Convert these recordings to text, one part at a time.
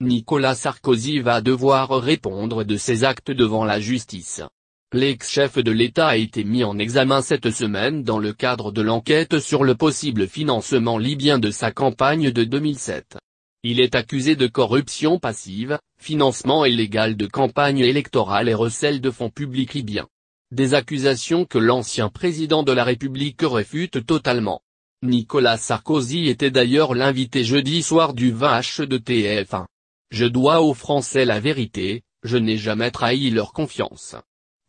Nicolas Sarkozy va devoir répondre de ses actes devant la justice. L'ex-chef de l'État a été mis en examen cette semaine dans le cadre de l'enquête sur le possible financement libyen de sa campagne de 2007. Il est accusé de corruption passive, financement illégal de campagne électorale et recel de fonds publics libyens. Des accusations que l'ancien président de la République réfute totalement. Nicolas Sarkozy était d'ailleurs l'invité jeudi soir du vache de TF1. Je dois aux Français la vérité, je n'ai jamais trahi leur confiance.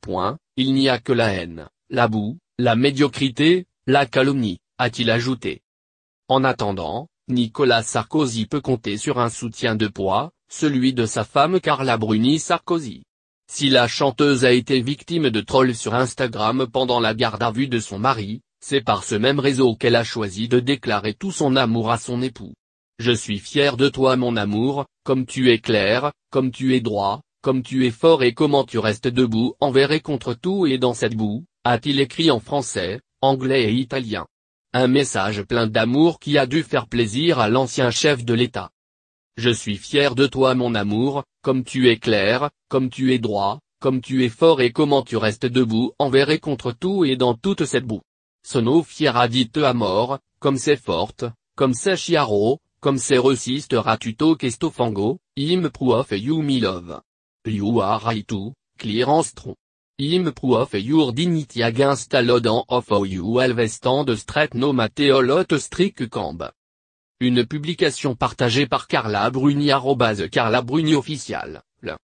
Point, il n'y a que la haine, la boue, la médiocrité, la calomnie, a-t-il ajouté. En attendant, Nicolas Sarkozy peut compter sur un soutien de poids, celui de sa femme Carla Bruni Sarkozy. Si la chanteuse a été victime de trolls sur Instagram pendant la garde à vue de son mari, c'est par ce même réseau qu'elle a choisi de déclarer tout son amour à son époux. Je suis fier de toi mon amour, comme tu es clair, comme tu es droit, comme tu es fort et comment tu restes debout envers et contre tout et dans cette boue, a-t-il écrit en français, anglais et italien. Un message plein d'amour qui a dû faire plaisir à l'ancien chef de l'État. Je suis fier de toi mon amour, comme tu es clair, comme tu es droit, comme tu es fort et comment tu restes debout envers et contre tout et dans toute cette boue. Sono fiera te à mort, comme c'est forte, comme c'est chiaro, comme ses tuto Ratuto Kestofango, Im et You love. You are right to, clearance true. Im et Your dignity against all of you de Stret no mateolot strict camb. Une publication partagée par Carla Bruni. Carla Bruni officielle.